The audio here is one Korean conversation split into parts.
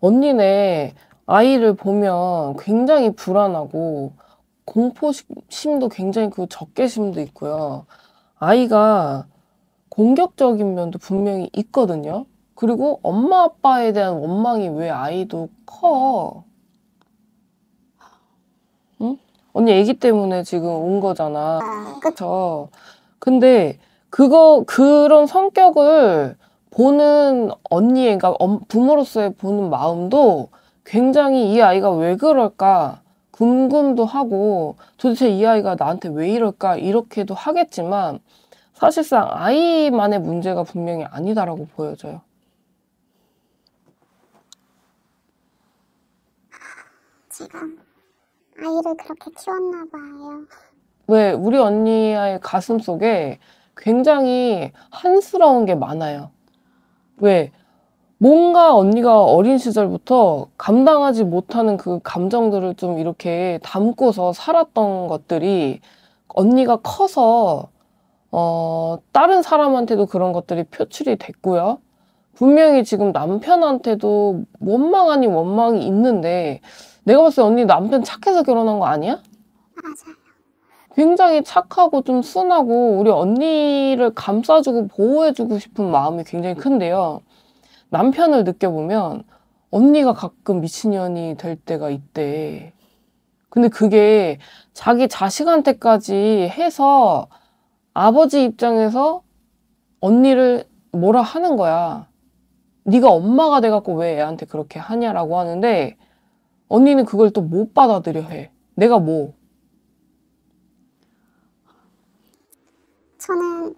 언니네 아이를 보면 굉장히 불안하고 공포심도 굉장히 그 적개심도 있고요. 아이가 공격적인 면도 분명히 있거든요. 그리고 엄마 아빠에 대한 원망이 왜 아이도 커? 응? 언니 아기 때문에 지금 온 거잖아. 아, 그쵸? 근데 그거 그런 성격을 보는 언니의, 그 부모로서의 보는 마음도 굉장히 이 아이가 왜 그럴까 궁금도 하고 도대체 이 아이가 나한테 왜 이럴까 이렇게도 하겠지만 사실상 아이만의 문제가 분명히 아니다라고 보여져요. 지금 아이를 그렇게 키웠나 봐요. 왜 우리 언니의 가슴 속에 굉장히 한스러운 게 많아요. 왜? 뭔가 언니가 어린 시절부터 감당하지 못하는 그 감정들을 좀 이렇게 담고서 살았던 것들이 언니가 커서 어, 다른 사람한테도 그런 것들이 표출이 됐고요. 분명히 지금 남편한테도 원망 아닌 원망이 있는데 내가 봤을 때 언니 남편 착해서 결혼한 거 아니야? 굉장히 착하고 좀 순하고 우리 언니를 감싸주고 보호해주고 싶은 마음이 굉장히 큰데요. 남편을 느껴보면 언니가 가끔 미친년이 될 때가 있대. 근데 그게 자기 자식한테까지 해서 아버지 입장에서 언니를 뭐라 하는 거야. 네가 엄마가 돼갖고 왜 애한테 그렇게 하냐라고 하는데 언니는 그걸 또 못 받아들여 해. 내가 뭐 저는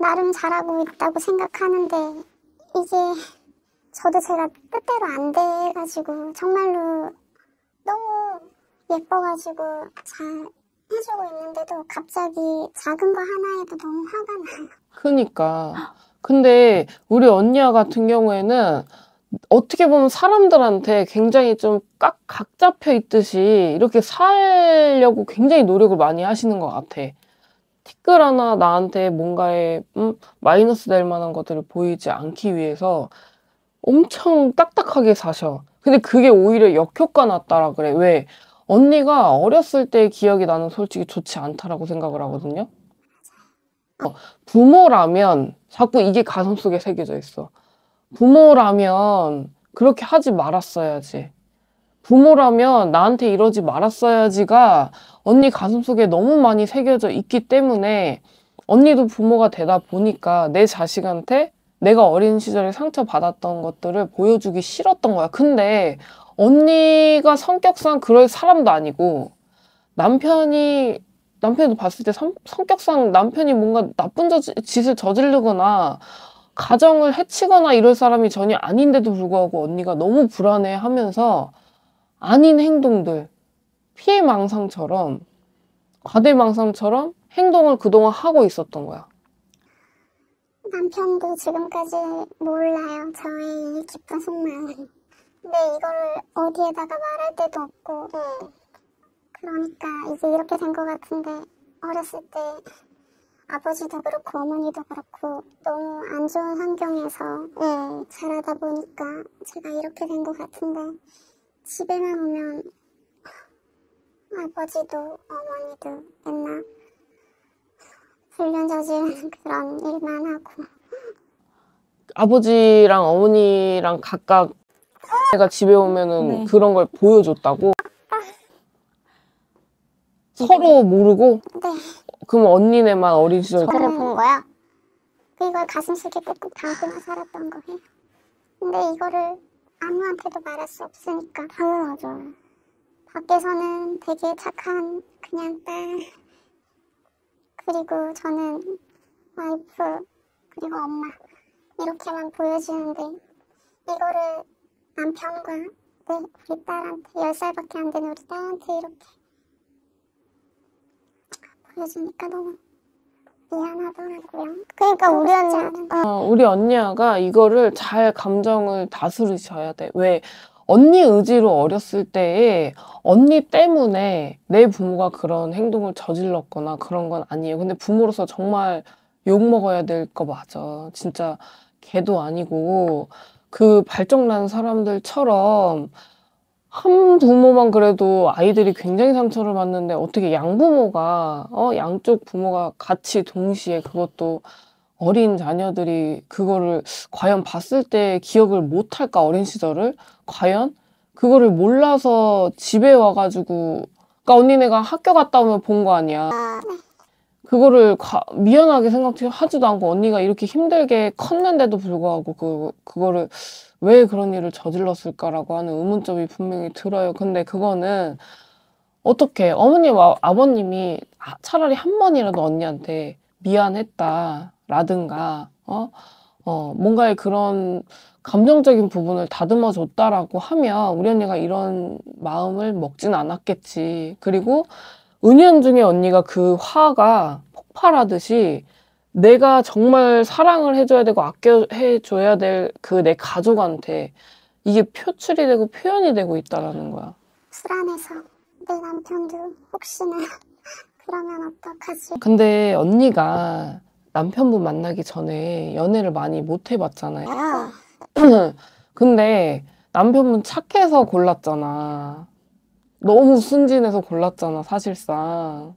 나름 잘하고 있다고 생각하는데 이게 저도 제가 뜻대로 안 돼가지고 정말로 너무 예뻐가지고 잘 해주고 있는데도 갑자기 작은 거 하나에도 너무 화가 나요. 그니까. 러 근데 우리 언니야 같은 경우에는 어떻게 보면 사람들한테 굉장히 좀 깍, 각 잡혀 있듯이 이렇게 살려고 굉장히 노력을 많이 하시는 것 같아. 댓글 하나 나한테 뭔가에 음, 마이너스 될 만한 것들을 보이지 않기 위해서 엄청 딱딱하게 사셔. 근데 그게 오히려 역효과 났다라 그래. 왜? 언니가 어렸을 때 기억이 나는 솔직히 좋지 않다라고 생각을 하거든요. 어, 부모라면 자꾸 이게 가슴 속에 새겨져 있어. 부모라면 그렇게 하지 말았어야지. 부모라면 나한테 이러지 말았어야지가 언니 가슴속에 너무 많이 새겨져 있기 때문에 언니도 부모가 되다 보니까 내 자식한테 내가 어린 시절에 상처받았던 것들을 보여주기 싫었던 거야. 근데 언니가 성격상 그럴 사람도 아니고 남편이 남편도 봤을 때 성, 성격상 남편이 뭔가 나쁜 저, 짓을 저지르거나 가정을 해치거나 이럴 사람이 전혀 아닌데도 불구하고 언니가 너무 불안해 하면서 아닌 행동들 피해망상처럼 과대망상처럼 행동을 그동안 하고 있었던 거야. 남편도 지금까지 몰라요. 저의 이 깊은 속마음 근데 이걸 어디에다가 말할 데도 없고. 그러니까 이제 이렇게 된 것 같은데 어렸을 때 아버지도 그렇고 어머니도 그렇고 너무 안 좋은 환경에서 네. 자라다 보니까 제가 이렇게 된 것 같은데 집에만 오면 아버지도 어머니도 맨날 불륜 저지르는 그런 일만 하고 아버지랑 어머니랑 각각 제가 집에 오면은 네. 그런 걸 보여줬다고 아. 서로 모르고 네. 그럼 언니네만 어린 시절 그걸 본 거야? 이걸 가슴속에 꾹꾹 담고만 살았던 거예요 근데 이거를 아무한테도 말할 수 없으니까 당연하죠 밖에서는 되게 착한 그냥 딸 그리고 저는 와이프 그리고 엄마 이렇게만 보여지는데 이거를 남편과 네, 우리 딸한테 10살밖에 안 되는 우리 딸한테 이렇게 보여주니까 너무 미안하더라고요. 그러니까 우리 언니, 어, 우리 언니가 이거를 잘 감정을 다스리셔야 돼. 왜 언니 의지로 어렸을 때에 언니 때문에 내 부모가 그런 행동을 저질렀거나 그런 건 아니에요. 근데 부모로서 정말 욕 먹어야 될 거 맞아. 진짜 개도 아니고 그 발정난 사람들처럼 한 부모만 그래도 아이들이 굉장히 상처를 받는데 어떻게 양부모가 어 양쪽 부모가 같이 동시에 그것도 어린 자녀들이 그거를 과연 봤을 때 기억을 못할까 어린 시절을 과연 그거를 몰라서 집에 와가지고 그러니까 언니네가 학교 갔다 오면 본 거 아니야. 아, 네. 그거를 가, 미안하게 생각하지도 않고 언니가 이렇게 힘들게 컸는데도 불구하고 그 그거를 왜 그런 일을 저질렀을까라고 하는 의문점이 분명히 들어요. 근데 그거는 어떻게 어머님 아버님이 아, 차라리 한 번이라도 언니한테 미안했다라든가 어, 어 뭔가의 그런 감정적인 부분을 다듬어 줬다라고 하면 우리 언니가 이런 마음을 먹진 않았겠지. 그리고 은연중에 언니가 그 화가 폭발하듯이 내가 정말 사랑을 해줘야 되고 아껴해줘야 될 그 내 가족한테 이게 표출이 되고 표현이 되고 있다라는 거야. 불안해서 내 남편도 혹시나 그러면 어떡하지? 근데 언니가 남편분 만나기 전에 연애를 많이 못 해봤잖아요. 어. 근데 남편분 착해서 골랐잖아. 너무 순진해서 골랐잖아, 사실상.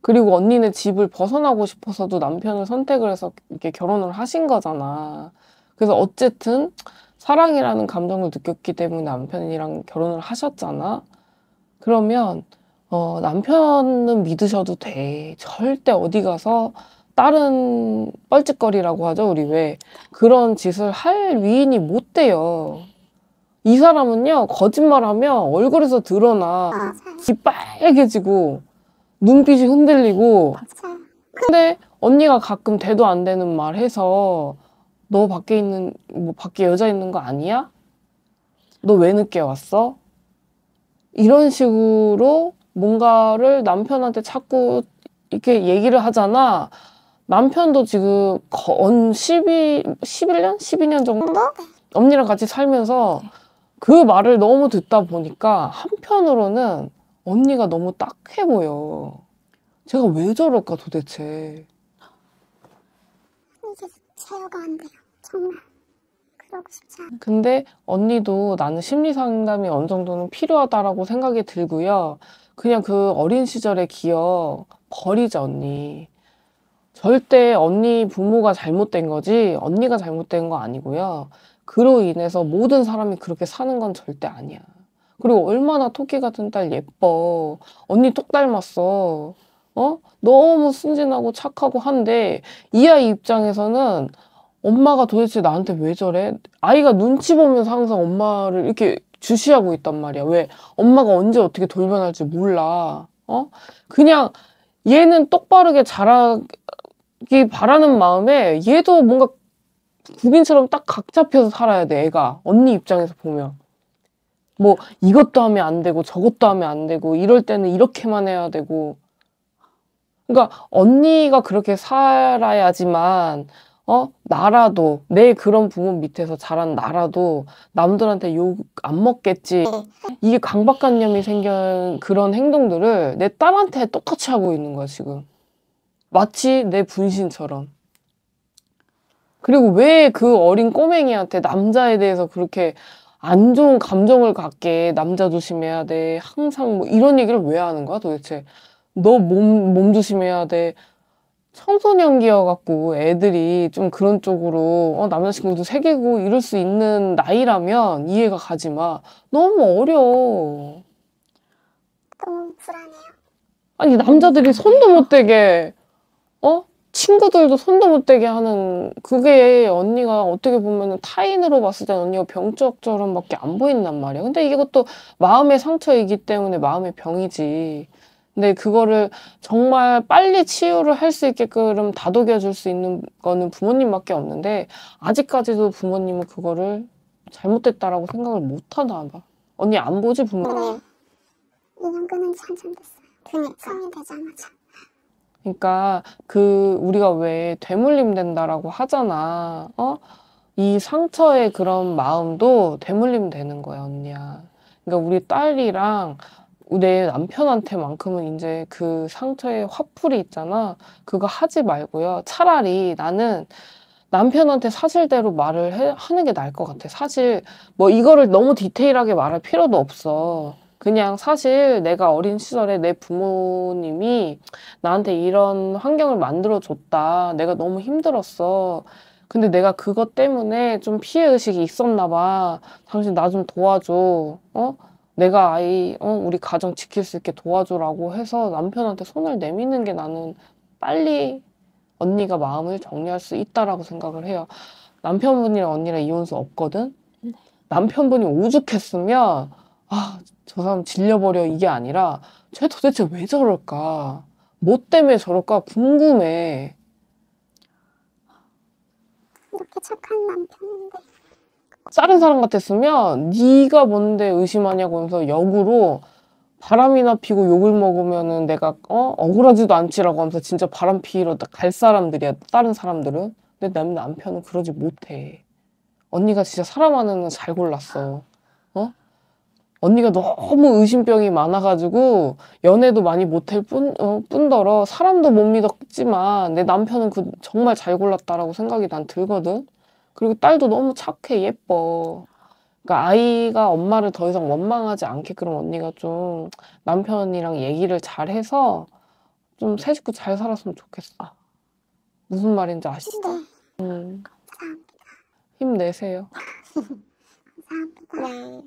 그리고 언니네 집을 벗어나고 싶어서도 남편을 선택을 해서 이렇게 결혼을 하신 거잖아. 그래서 어쨌든 사랑이라는 감정을 느꼈기 때문에 남편이랑 결혼을 하셨잖아. 그러면 어, 남편은 믿으셔도 돼. 절대 어디 가서 다른 뻘짓거리라고 하죠 우리 왜 그런 짓을 할 위인이 못 돼요 이 사람은요 거짓말하면 얼굴에서 드러나 귀 빨개지고 눈빛이 흔들리고 근데 언니가 가끔 대도 안 되는 말 해서 너 밖에 있는 뭐 밖에 여자 있는 거 아니야? 너 왜 늦게 왔어? 이런 식으로 뭔가를 남편한테 자꾸 이렇게 얘기를 하잖아. 남편도 지금 건 12, 11년? 12년 정도? 언니랑 네. 같이 살면서 그 말을 너무 듣다 보니까 한편으로는 언니가 너무 딱해 보여. 제가 왜 저럴까 도대체. 이제 제어가 안 돼요. 정말. 그러고 싶지 않아. 근데 언니도 나는 심리 상담이 어느 정도는 필요하다라고 생각이 들고요. 그냥 그 어린 시절의 기억 버리자 언니. 절대 언니 부모가 잘못된 거지 언니가 잘못된 거 아니고요. 그로 인해서 모든 사람이 그렇게 사는 건 절대 아니야. 그리고 얼마나 토끼 같은 딸 예뻐. 언니 똑 닮았어. 어? 너무 순진하고 착하고 한데 이 아이 입장에서는 엄마가 도대체 나한테 왜 저래? 아이가 눈치 보면서 항상 엄마를 이렇게 주시하고 있단 말이야. 왜? 엄마가 언제 어떻게 돌변할지 몰라. 어? 그냥 얘는 똑바르게 자라 이 바라는 마음에 얘도 뭔가 국인처럼 딱 각 잡혀서 살아야 돼 애가 언니 입장에서 보면 뭐 이것도 하면 안 되고 저것도 하면 안 되고 이럴 때는 이렇게만 해야 되고 그러니까 언니가 그렇게 살아야지만 어 나라도 내 그런 부모 밑에서 자란 나라도 남들한테 욕 안 먹겠지 이게 강박관념이 생긴 그런 행동들을 내 딸한테 똑같이 하고 있는 거야 지금 마치 내 분신처럼. 그리고 왜 그 어린 꼬맹이한테 남자에 대해서 그렇게 안 좋은 감정을 갖게 남자 조심해야 돼. 항상 뭐 이런 얘기를 왜 하는 거야 도대체. 너 몸, 몸 조심해야 돼. 청소년기여갖고 애들이 좀 그런 쪽으로 어, 남자친구도 새기고 이럴 수 있는 나이라면 이해가 가지 마. 너무 어려워. 너무 불안해요. 아니 남자들이 음. 손도 못 대게 어? 친구들도 손도 못 대게 하는 그게 언니가 어떻게 보면 타인으로 봤을 땐 언니가 병적처럼밖에 안 보인단 말이야. 근데 이 것도 마음의 상처이기 때문에 마음의 병이지. 근데 그거를 정말 빨리 치유를 할 수 있게끔 다독여 줄수 있는 거는 부모님밖에 없는데 아직까지도 부모님은 그거를 잘못됐다라고 생각을 못 하나 봐. 언니 안 보지 부모님. 그래요. 인형 끊은 지참 됐어요. 그니 성인 되자마자. 그러니까 그 우리가 왜 되물림 된다라고 하잖아. 어? 이 상처의 그런 마음도 되물림 되는 거야, 언니야. 그러니까 우리 딸이랑 내 남편한테만큼은 이제 그 상처의 화풀이 있잖아. 그거 하지 말고요. 차라리 나는 남편한테 사실대로 말을 해, 하는 게 나을 것 같아. 사실 뭐 이거를 너무 디테일하게 말할 필요도 없어. 그냥 사실 내가 어린 시절에 내 부모님이 나한테 이런 환경을 만들어 줬다. 내가 너무 힘들었어. 근데 내가 그것 때문에 좀 피해 의식이 있었나 봐. 당신 나 좀 도와줘. 어? 내가 아이, 어, 우리 가정 지킬 수 있게 도와줘라고 해서 남편한테 손을 내미는 게 나는 빨리 언니가 마음을 정리할 수 있다라고 생각을 해요. 남편분이랑 언니랑 이혼수 없거든? 네. 남편분이 오죽했으면 아, 저 사람 질려버려 이게 아니라 쟤 도대체 왜 저럴까? 뭐 때문에 저럴까 궁금해. 이렇게 착한 남편인데. 다른 사람 같았으면 네가 뭔데 의심하냐고 하면서 역으로 바람이나 피고 욕을 먹으면은 내가 어 억울하지도 않지라고 하면서 진짜 바람 피러 갈 사람들이야 다른 사람들은 근데 남 남편은 그러지 못해 언니가 진짜 사람 하나는 잘 골랐어 언니가 너무 의심병이 많아가지고 연애도 많이 못할 뿐, 어, 뿐더러 사람도 못 믿었지만 내 남편은 그 정말 잘 골랐다라고 생각이 난 들거든. 그리고 딸도 너무 착해 예뻐. 그러니까 아이가 엄마를 더 이상 원망하지 않게 그런 언니가 좀 남편이랑 얘기를 잘 해서 좀 새 식구 잘 살았으면 좋겠어. 아. 무슨 말인지 아시죠? 네. 음. 힘내세요. 감사합니다. 네.